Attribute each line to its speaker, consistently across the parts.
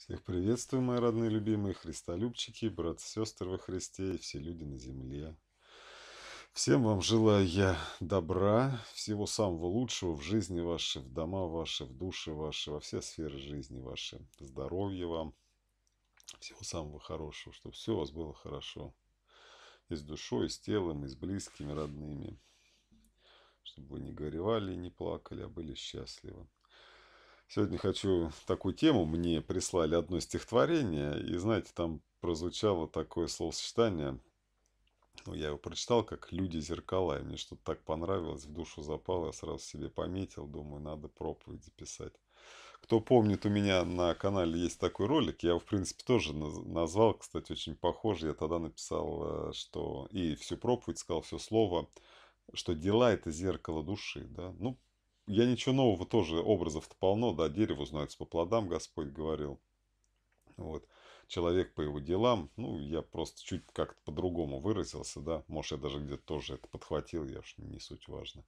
Speaker 1: Всех приветствую, мои родные, любимые христолюбчики, братцы, сестры во Христе и все люди на земле. Всем вам желаю я добра, всего самого лучшего в жизни вашей, в дома ваши, в души ваши, во все сферы жизни ваши. Здоровья вам, всего самого хорошего, чтобы все у вас было хорошо. И с душой, и с телом, и с близкими, родными. Чтобы вы не горевали, не плакали, а были счастливы. Сегодня хочу такую тему. Мне прислали одно стихотворение, и, знаете, там прозвучало такое словосочетание. Ну, я его прочитал, как «Люди зеркала», и мне что-то так понравилось, в душу запало, я сразу себе пометил, думаю, надо проповеди писать. Кто помнит, у меня на канале есть такой ролик, я его, в принципе, тоже назвал, кстати, очень похоже. Я тогда написал, э, что и всю проповедь сказал, все слово, что дела – это зеркало души, да, ну, я ничего нового тоже, образов-то полно, да, дерево узнается по плодам, Господь говорил. Вот. Человек по его делам, ну, я просто чуть как-то по-другому выразился, да, может, я даже где-то тоже это подхватил, я уж не суть важно.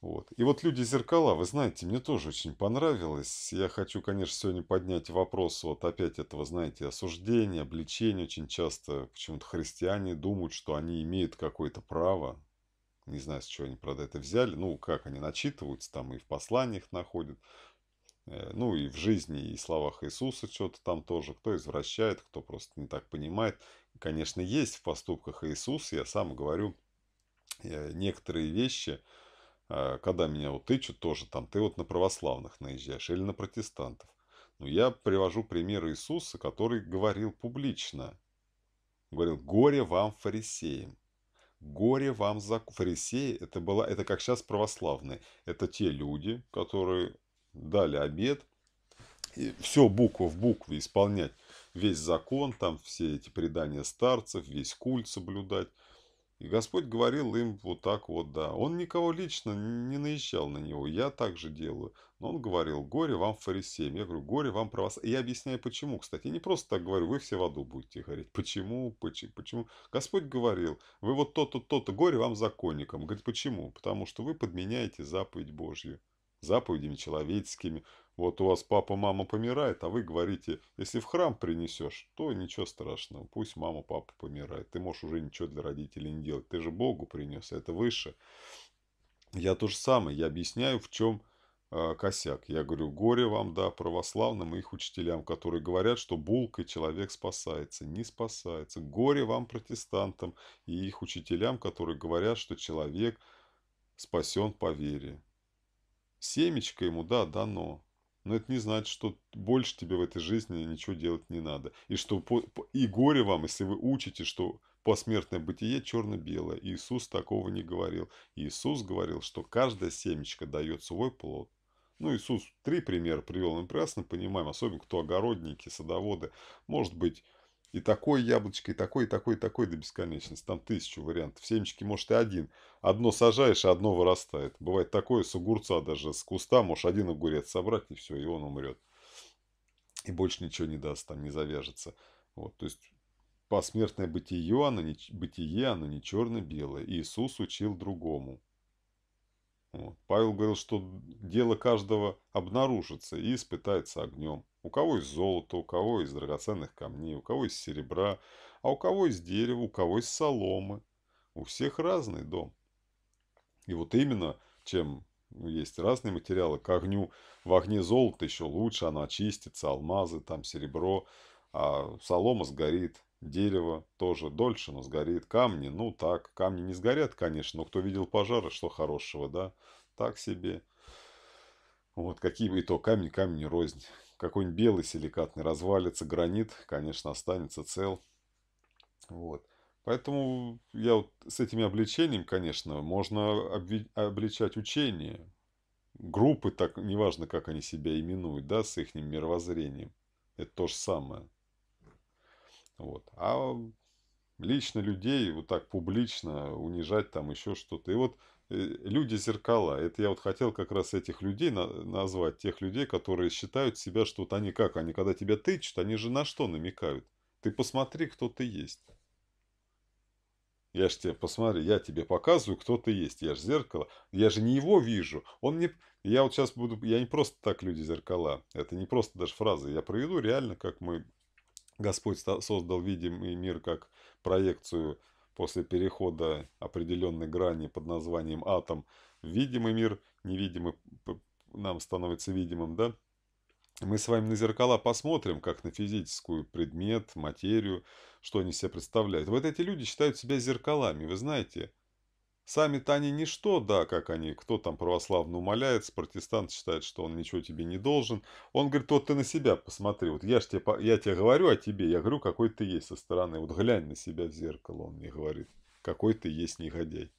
Speaker 1: Вот. И вот «Люди зеркала», вы знаете, мне тоже очень понравилось. Я хочу, конечно, сегодня поднять вопрос вот опять этого, знаете, осуждения, обличения. Очень часто почему-то христиане думают, что они имеют какое-то право не знаю, с чего они, правда, это взяли. Ну, как они начитываются, там и в посланиях находят. Э, ну, и в жизни, и в словах Иисуса что-то там тоже. Кто извращает, кто просто не так понимает. Конечно, есть в поступках Иисуса, я сам говорю, э, некоторые вещи, а, когда меня вот тычут тоже там, ты вот на православных наезжаешь или на протестантов. Но ну, я привожу пример Иисуса, который говорил публично. Говорил, горе вам, фарисеям. Горе вам за фарисеи, это, была, это как сейчас православные. Это те люди, которые дали обед, и все буква в букве исполнять, весь закон, там все эти предания старцев, весь культ соблюдать. И Господь говорил им вот так вот, да. Он никого лично не наезжал на него, я так же делаю. Но он говорил, горе вам фарисеям. Я говорю, горе вам про православным. Я объясняю, почему, кстати. Я не просто так говорю, вы все в аду будете гореть. Почему, почему, почему? Господь говорил, вы вот то-то, то-то, горе вам законникам. Говорит, почему? Потому что вы подменяете заповедь Божью заповедями человеческими. Вот у вас папа, мама помирает, а вы говорите, если в храм принесешь, то ничего страшного, пусть мама, папа помирает. Ты можешь уже ничего для родителей не делать, ты же Богу принес, а это выше. Я то же самое, я объясняю, в чем э, косяк. Я говорю, горе вам, да, православным и их учителям, которые говорят, что булкой человек спасается. Не спасается. Горе вам, протестантам и их учителям, которые говорят, что человек спасен по вере. Семечко ему, да, дано. Но это не значит, что больше тебе в этой жизни ничего делать не надо. И что по, и горе вам, если вы учите, что посмертное бытие черно-белое. Иисус такого не говорил. Иисус говорил, что каждая семечко дает свой плод. Ну, Иисус три примера привел, мы прекрасно понимаем, особенно кто огородники, садоводы. Может быть, и такое яблочко, и такое, и такое, и такое до бесконечности. Там тысячу вариантов. Семечки, может, и один. Одно сажаешь, а одно вырастает. Бывает такое с огурца даже, с куста. Можешь один огурец собрать, и все, и он умрет. И больше ничего не даст, там не завяжется. Вот, то есть посмертное бытие, оно не, бытие, оно не черно-белое. Иисус учил другому. Вот. Павел говорил, что дело каждого обнаружится и испытается огнем. У кого из золота, у кого из драгоценных камней, у кого из серебра, а у кого из дерева, у кого из соломы. У всех разный дом. И вот именно, чем ну, есть разные материалы, к огню, в огне золото еще лучше, оно очистится, алмазы, там серебро, а солома сгорит, Дерево тоже дольше, но сгорит. Камни, ну так, камни не сгорят, конечно, но кто видел пожары, что хорошего, да? Так себе. Вот, какие бы и то, камень, камень не рознь. Какой-нибудь белый силикатный развалится, гранит, конечно, останется цел. Вот. Поэтому я вот с этими обличениями, конечно, можно обличать учение. Группы, так неважно, как они себя именуют, да, с их мировоззрением. Это то же самое. Вот. А лично людей вот так публично унижать там еще что-то. И вот э, люди зеркала. Это я вот хотел как раз этих людей на назвать, тех людей, которые считают себя, что вот они как, они когда тебя тычут, они же на что намекают? Ты посмотри, кто ты есть. Я же тебе, посмотри, я тебе показываю, кто ты есть. Я же зеркало. Я же не его вижу. Он мне, Я вот сейчас буду... Я не просто так люди зеркала. Это не просто даже фраза. Я проведу реально, как мы Господь создал видимый мир как проекцию после перехода определенной грани под названием атом. Видимый мир, невидимый нам становится видимым, да? Мы с вами на зеркала посмотрим, как на физическую предмет, материю, что они себе представляют. Вот эти люди считают себя зеркалами, вы знаете. Сами-то они ничто, да, как они, кто там православно умоляется, протестант считает, что он ничего тебе не должен. Он говорит, вот ты на себя посмотри, вот я, ж тебе, я тебе говорю о тебе, я говорю, какой ты есть со стороны, вот глянь на себя в зеркало, он мне говорит, какой ты есть негодяй.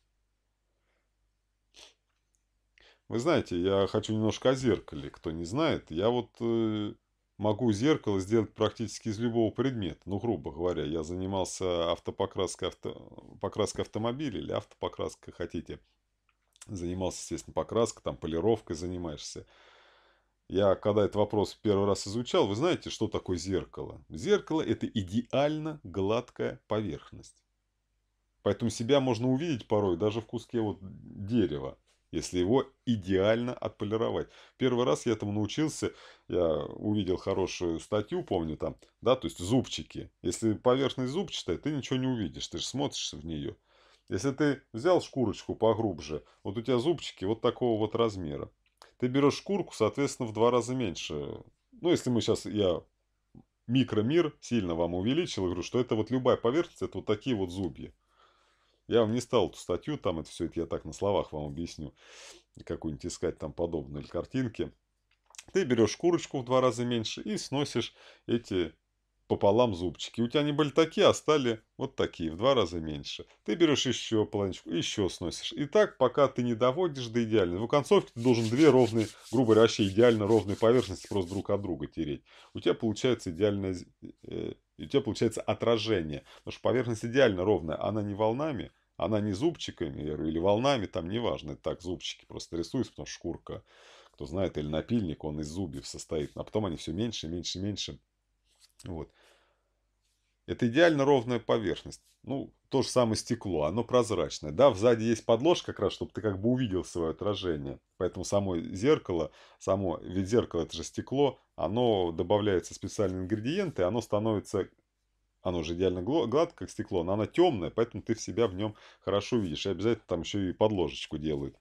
Speaker 1: Вы знаете, я хочу немножко о зеркале, кто не знает, я вот... Э, Могу зеркало сделать практически из любого предмета. Ну, грубо говоря, я занимался автопокраской, авто... покраской автомобиля или автопокраской, хотите. Занимался, естественно, покраской, там, полировкой занимаешься. Я, когда этот вопрос первый раз изучал, вы знаете, что такое зеркало? Зеркало – это идеально гладкая поверхность. Поэтому себя можно увидеть порой даже в куске вот дерева если его идеально отполировать. Первый раз я этому научился, я увидел хорошую статью, помню там, да, то есть зубчики. Если поверхность зубчатая, ты ничего не увидишь, ты же смотришь в нее. Если ты взял шкурочку погрубже, вот у тебя зубчики вот такого вот размера. Ты берешь шкурку, соответственно, в два раза меньше. Ну, если мы сейчас, я микромир сильно вам увеличил, говорю, что это вот любая поверхность, это вот такие вот зубья. Я вам не стал эту статью, там это все это я так на словах вам объясню, какую-нибудь искать там подобную или картинки. Ты берешь курочку в два раза меньше и сносишь эти пополам зубчики. У тебя они были такие, а стали вот такие, в два раза меньше. Ты берешь еще половиночку, еще сносишь. И так, пока ты не доводишь до идеальной. В концовке ты должен две ровные, грубо говоря, вообще идеально ровные поверхности просто друг от друга тереть. У тебя получается идеальное... Э, у тебя получается отражение. Потому что поверхность идеально ровная, она не волнами, она не зубчиками или волнами, там неважно, так зубчики просто рисуются, потому что шкурка, кто знает, или напильник, он из зубьев состоит, а потом они все меньше, меньше, меньше. Вот. Это идеально ровная поверхность. Ну, то же самое стекло, оно прозрачное. Да, сзади есть подложка как раз, чтобы ты как бы увидел свое отражение. Поэтому само зеркало, само, ведь зеркало это же стекло, оно добавляется специальные ингредиенты, оно становится оно же идеально гладкое, как стекло, но оно темное, поэтому ты в себя в нем хорошо видишь. И обязательно там еще и подложечку делают,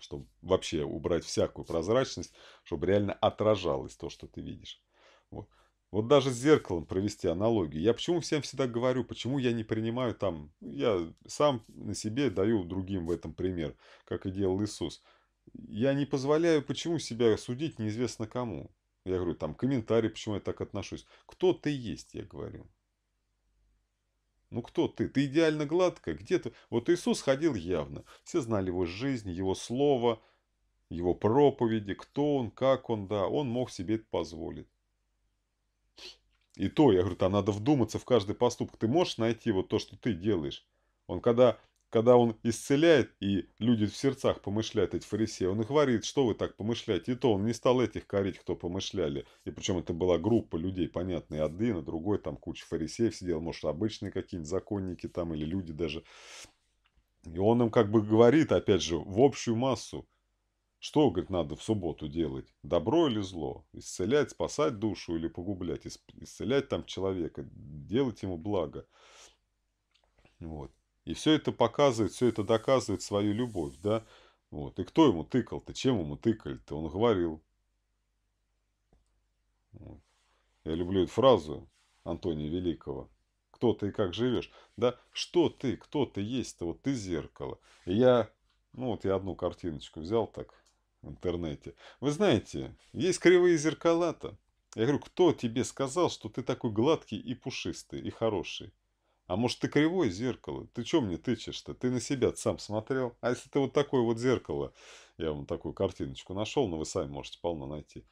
Speaker 1: чтобы вообще убрать всякую прозрачность, чтобы реально отражалось то, что ты видишь. Вот. Вот даже с зеркалом провести аналогию. Я почему всем всегда говорю, почему я не принимаю там... Ну, я сам на себе даю другим в этом пример, как и делал Иисус. Я не позволяю почему себя судить неизвестно кому. Я говорю, там, комментарии, почему я так отношусь. Кто ты есть, я говорю. Ну кто ты? Ты идеально гладкая. Где ты? Вот Иисус ходил явно. Все знали его жизнь, его слово, его проповеди, кто он, как он, да. Он мог себе это позволить. И то, я говорю, там надо вдуматься в каждый поступок. Ты можешь найти вот то, что ты делаешь. Он когда когда он исцеляет, и люди в сердцах помышляют, эти фарисеи, он говорит, что вы так помышляете. И то он не стал этих корить, кто помышляли. И причем это была группа людей, понятные, один, на другой, там куча фарисеев сидела, может, обычные какие-нибудь законники там, или люди даже. И он им как бы говорит, опять же, в общую массу, что, говорит, надо в субботу делать? Добро или зло? Исцелять, спасать душу или погублять? Исцелять там человека, делать ему благо. Вот. И все это показывает, все это доказывает свою любовь, да. Вот. И кто ему тыкал-то, чем ему тыкали-то? Он говорил. Я люблю эту фразу Антония Великого. Кто ты и как живешь? Да, что ты, кто ты есть-то? Вот ты зеркало. И я, ну вот я одну картиночку взял так в интернете. Вы знаете, есть кривые зеркала-то. Я говорю, кто тебе сказал, что ты такой гладкий и пушистый, и хороший? А может, ты кривой зеркало? Ты что мне тычешь-то? Ты на себя сам смотрел? А если ты вот такое вот зеркало, я вам такую картиночку нашел, но ну, вы сами можете полно найти.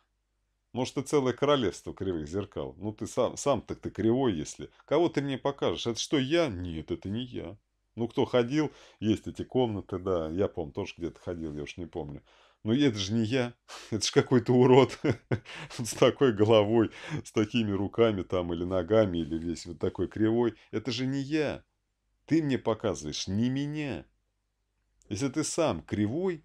Speaker 1: Может, и целое королевство кривых зеркал. Ну, ты сам, сам так ты кривой, если. Кого ты мне покажешь? Это что, я? Нет, это не я. Ну, кто ходил, есть эти комнаты, да, я помню, тоже где-то ходил, я уж не помню ну это же не я, это же какой-то урод с такой головой, с такими руками там или ногами, или весь вот такой кривой. Это же не я. Ты мне показываешь не меня. Если ты сам кривой,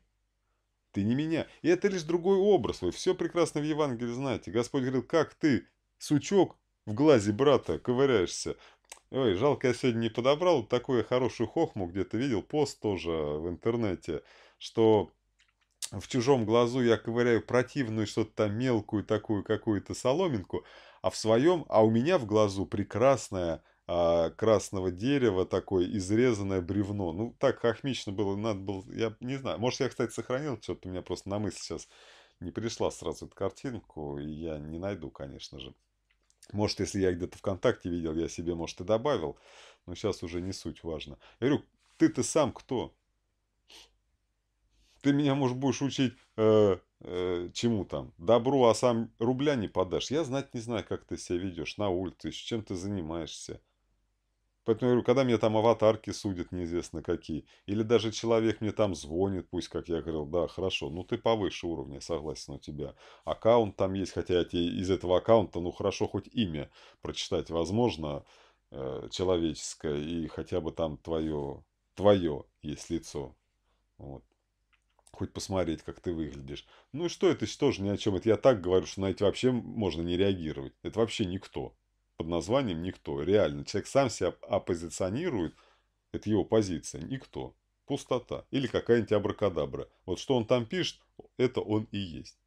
Speaker 1: ты не меня. И это лишь другой образ. Вы все прекрасно в Евангелии знаете. Господь говорил, как ты, сучок, в глазе брата ковыряешься. Ой, жалко, я сегодня не подобрал такую хорошую хохму, где-то видел пост тоже в интернете, что в чужом глазу я ковыряю противную что-то там мелкую такую какую-то соломинку, а в своем, а у меня в глазу прекрасное а, красного дерева такое изрезанное бревно. Ну, так хохмично было, надо было, я не знаю. Может, я, кстати, сохранил что-то, у меня просто на мысль сейчас не пришла сразу эту картинку, и я не найду, конечно же. Может, если я где-то ВКонтакте видел, я себе, может, и добавил, но сейчас уже не суть важно. Я говорю, ты-то сам кто? Ты меня, может, будешь учить э, э, чему там? Добру, а сам рубля не подашь. Я знать не знаю, как ты себя ведешь на улице, чем ты занимаешься. Поэтому я говорю, когда мне там аватарки судят неизвестно какие, или даже человек мне там звонит, пусть, как я говорил, да, хорошо, ну ты повыше уровня, согласен, у тебя аккаунт там есть, хотя я тебе из этого аккаунта, ну хорошо, хоть имя прочитать возможно э, человеческое, и хотя бы там твое, твое есть лицо. Вот хоть посмотреть, как ты выглядишь. Ну и что это тоже ни о чем. Это я так говорю, что на эти вообще можно не реагировать. Это вообще никто. Под названием никто. Реально. Человек сам себя оппозиционирует. Это его позиция. Никто. Пустота. Или какая-нибудь абракадабра. Вот что он там пишет, это он и есть.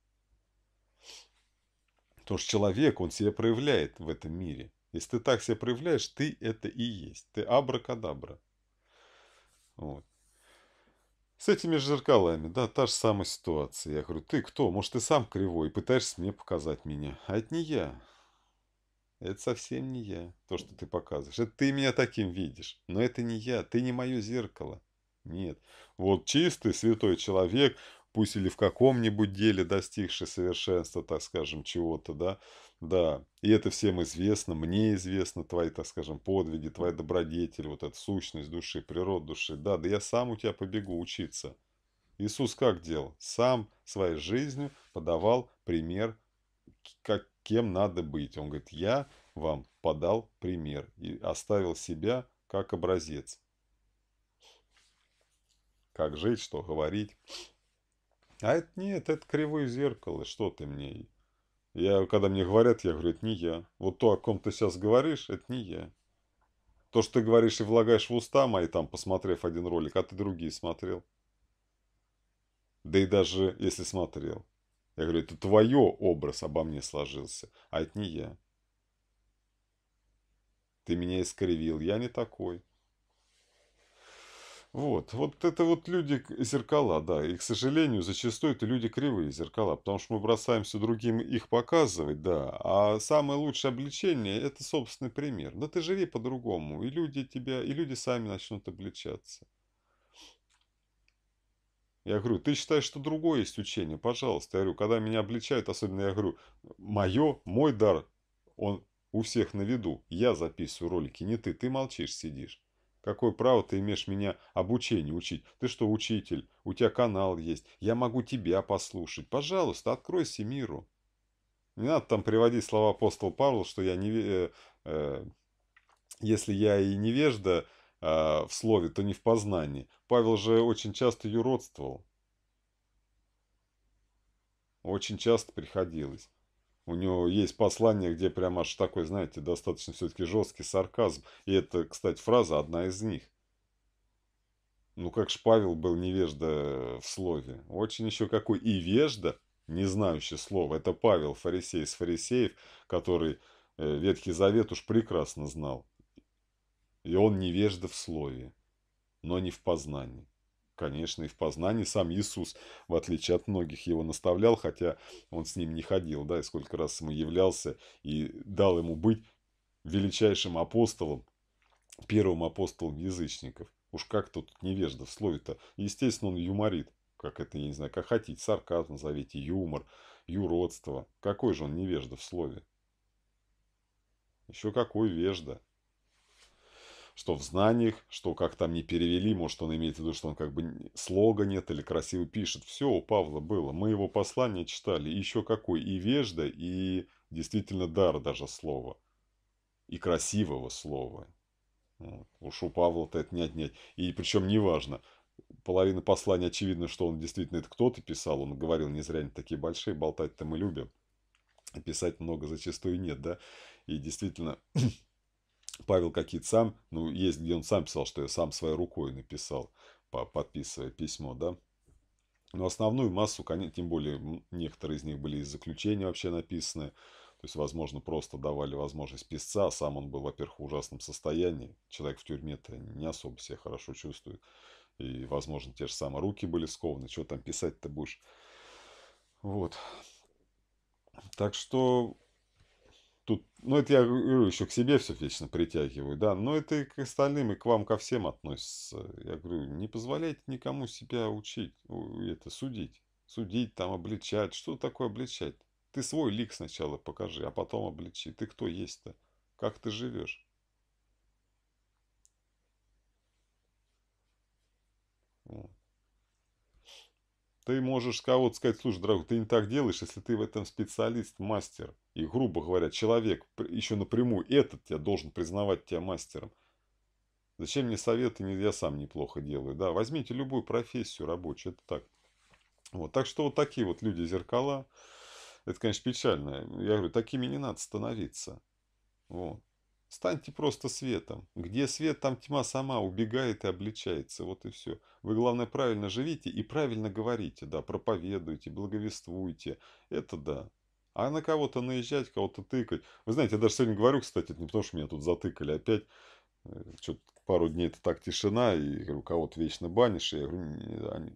Speaker 1: Потому что человек, он себя проявляет в этом мире. Если ты так себя проявляешь, ты это и есть. Ты абракадабра. Вот. С этими же зеркалами, да, та же самая ситуация. Я говорю, ты кто? Может, ты сам кривой, пытаешься мне показать меня. А это не я. Это совсем не я, то, что ты показываешь. Это ты меня таким видишь. Но это не я, ты не мое зеркало. Нет. Вот чистый, святой человек, пусть или в каком-нибудь деле достигший совершенства, так скажем, чего-то, да, да, и это всем известно, мне известно твои, так скажем, подвиги, твоя добродетель, вот эта сущность души, природа души, да, да я сам у тебя побегу учиться. Иисус как делал? Сам своей жизнью подавал пример, как, кем надо быть. Он говорит, я вам подал пример и оставил себя как образец. Как жить, что говорить. А это нет, это кривое зеркало, что ты мне? Я, когда мне говорят, я говорю, это не я. Вот то, о ком ты сейчас говоришь, это не я. То, что ты говоришь и влагаешь в уста мои, там, посмотрев один ролик, а ты другие смотрел. Да и даже если смотрел. Я говорю, это твое образ обо мне сложился, а это не я. Ты меня искривил, я не такой. Вот, вот это вот люди зеркала, да, и, к сожалению, зачастую это люди кривые зеркала, потому что мы бросаемся другим их показывать, да, а самое лучшее обличение – это собственный пример. Да ну, ты живи по-другому, и люди тебя, и люди сами начнут обличаться. Я говорю, ты считаешь, что другое есть учение, пожалуйста. Я говорю, когда меня обличают, особенно я говорю, мое, мой дар, он у всех на виду. Я записываю ролики, не ты, ты молчишь, сидишь. Какое право ты имеешь меня обучение учить? Ты что, учитель? У тебя канал есть. Я могу тебя послушать. Пожалуйста, откройся миру. Не надо там приводить слова апостола Павла, что я не... Э, э, если я и невежда э, в слове, то не в познании. Павел же очень часто юродствовал. Очень часто приходилось. У него есть послание, где прям аж такой, знаете, достаточно все-таки жесткий сарказм. И это, кстати, фраза одна из них. Ну как ж Павел был невежда в слове. Очень еще какой и вежда, не знающий слова. Это Павел, фарисей из фарисеев, который э, Ветхий Завет уж прекрасно знал. И он невежда в слове, но не в познании. Конечно, и в познании сам Иисус, в отличие от многих, его наставлял, хотя он с ним не ходил, да, и сколько раз ему являлся и дал ему быть величайшим апостолом, первым апостолом язычников. Уж как тут невежда в слове-то. Естественно, он юморит, как это, я не знаю, как хотите, сарказм назовите, юмор, юродство. Какой же он невежда в слове? Еще какой вежда что в знаниях, что как там не перевели, может он имеет в виду, что он как бы слога нет или красиво пишет. Все у Павла было. Мы его послание читали. еще какой и вежда, и действительно дар даже слова. И красивого слова. Вот. Уж у Павла-то это не отнять. И причем неважно. Половина послания, очевидно, что он действительно это кто-то писал. Он говорил, не зря они такие большие, болтать-то мы любим. А писать много зачастую нет, да? И действительно, Павел какие-то сам, ну, есть, где он сам писал, что я сам своей рукой написал, подписывая письмо, да. Но основную массу, тем более некоторые из них были из заключения вообще написаны. То есть, возможно, просто давали возможность писца. А сам он был, во-первых, в ужасном состоянии. Человек в тюрьме-то не особо себя хорошо чувствует. И, возможно, те же самые руки были скованы. Что там писать-то будешь? Вот. Так что тут, ну это я говорю, еще к себе все вечно притягиваю, да, но это и к остальным, и к вам, ко всем относится. Я говорю, не позволяйте никому себя учить, это, судить. Судить, там, обличать. Что такое обличать? Ты свой лик сначала покажи, а потом обличи. Ты кто есть-то? Как ты живешь? Ты можешь кого-то сказать, слушай, дорогой, ты не так делаешь, если ты в этом специалист, мастер. И, грубо говоря, человек еще напрямую этот тебя должен признавать тебя мастером. Зачем мне советы, я сам неплохо делаю. Да, возьмите любую профессию рабочую, это так. Вот, так что вот такие вот люди зеркала. Это, конечно, печально. Я говорю, такими не надо становиться. Вот. Станьте просто светом. Где свет, там тьма сама убегает и обличается. Вот и все. Вы, главное, правильно живите и правильно говорите. Да, проповедуйте, благовествуйте. Это да. А на кого-то наезжать, кого-то тыкать. Вы знаете, я даже сегодня говорю, кстати, это не потому, что меня тут затыкали опять. Э, Что-то пару дней это так тишина, и говорю, кого-то вечно банишь. И я говорю, они...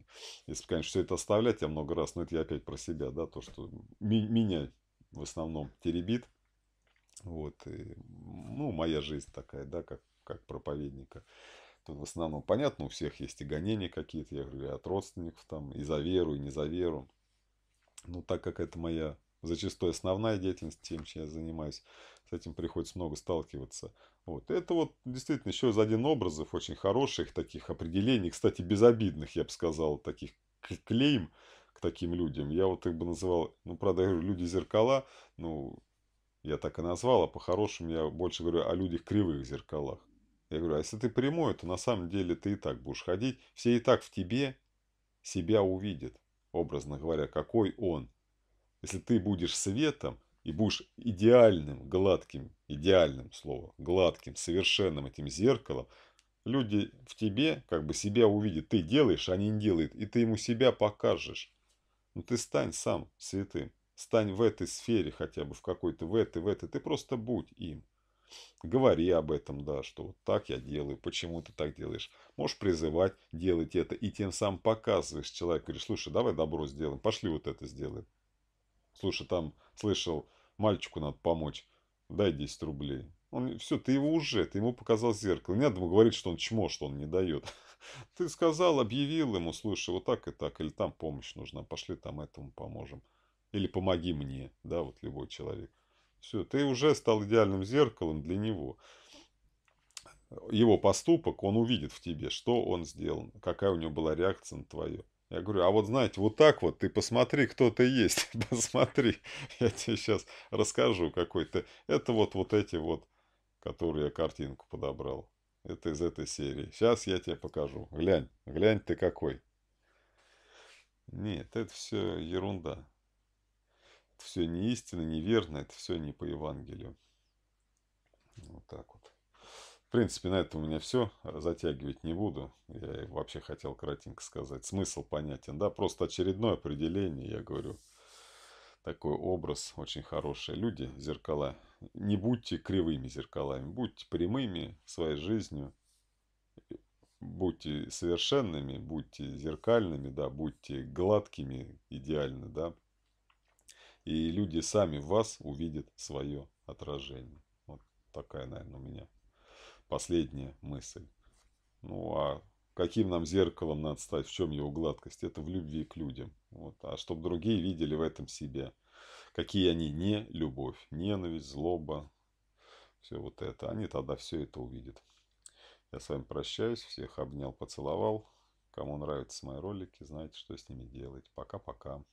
Speaker 1: если, конечно, все это оставлять, я много раз, но это я опять про себя, да, то, что меня в основном теребит. Вот, и, ну, моя жизнь такая, да, как, как проповедника. Тут в основном, понятно, у всех есть и гонения какие-то, я говорю, от родственников там, и за веру, и не за веру. Но так как это моя зачастую основная деятельность, тем, чем я занимаюсь, с этим приходится много сталкиваться. Вот. Это вот действительно еще из один образов очень хороших таких определений, кстати, безобидных, я бы сказал, таких клейм к таким людям. Я вот их бы называл, ну, правда, я говорю, люди зеркала, ну, я так и назвал, а по-хорошему я больше говорю о людях кривых зеркалах. Я говорю, а если ты прямой, то на самом деле ты и так будешь ходить, все и так в тебе себя увидят, образно говоря, какой он. Если ты будешь светом и будешь идеальным, гладким, идеальным слово, гладким, совершенным этим зеркалом, люди в тебе как бы себя увидят. Ты делаешь, а они не делают, и ты ему себя покажешь. Но ну ты стань сам святым. Стань в этой сфере хотя бы, в какой-то, в этой, в этой. Ты просто будь им. Говори об этом, да, что вот так я делаю, почему ты так делаешь. Можешь призывать делать это, и тем самым показываешь человеку, говоришь, слушай, давай добро сделаем, пошли вот это сделаем. Слушай, там, слышал, мальчику надо помочь, дай 10 рублей. Он, все, ты его уже, ты ему показал зеркало. Не надо ему говорить, что он чмо, что он не дает. Ты сказал, объявил ему, слушай, вот так и так, или там помощь нужна, пошли там этому поможем. Или помоги мне, да, вот любой человек. Все, ты уже стал идеальным зеркалом для него. Его поступок, он увидит в тебе, что он сделал, какая у него была реакция на твое. Я говорю, а вот знаете, вот так вот, ты посмотри, кто ты есть, посмотри, я тебе сейчас расскажу какой-то. Это вот, вот эти вот, которые я картинку подобрал. Это из этой серии. Сейчас я тебе покажу. Глянь, глянь ты какой. Нет, это все ерунда все не истинно, неверно, это все не по Евангелию. Вот так вот. В принципе, на этом у меня все. Затягивать не буду. Я вообще хотел кратенько сказать. Смысл понятен, да? Просто очередное определение, я говорю. Такой образ очень хороший. люди, зеркала. Не будьте кривыми зеркалами, будьте прямыми своей жизнью. Будьте совершенными, будьте зеркальными, да, будьте гладкими идеально, да и люди сами в вас увидят свое отражение. Вот такая, наверное, у меня последняя мысль. Ну, а каким нам зеркалом надо стать, в чем его гладкость? Это в любви к людям. Вот. А чтобы другие видели в этом себя. Какие они не любовь, ненависть, злоба, все вот это. Они тогда все это увидят. Я с вами прощаюсь, всех обнял, поцеловал. Кому нравятся мои ролики, знаете, что с ними делать. Пока-пока.